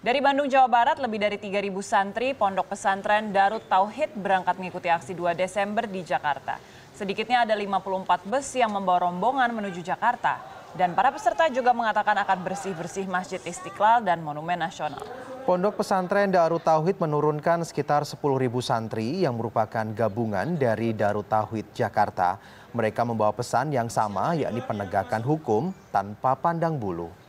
Dari Bandung, Jawa Barat, lebih dari 3.000 santri Pondok Pesantren Darut Tauhid berangkat mengikuti aksi 2 Desember di Jakarta. Sedikitnya ada 54 bus yang membawa rombongan menuju Jakarta. Dan para peserta juga mengatakan akan bersih-bersih Masjid Istiqlal dan Monumen Nasional. Pondok Pesantren Darut Tauhid menurunkan sekitar 10.000 santri yang merupakan gabungan dari Darut Tauhid Jakarta. Mereka membawa pesan yang sama yakni penegakan hukum tanpa pandang bulu.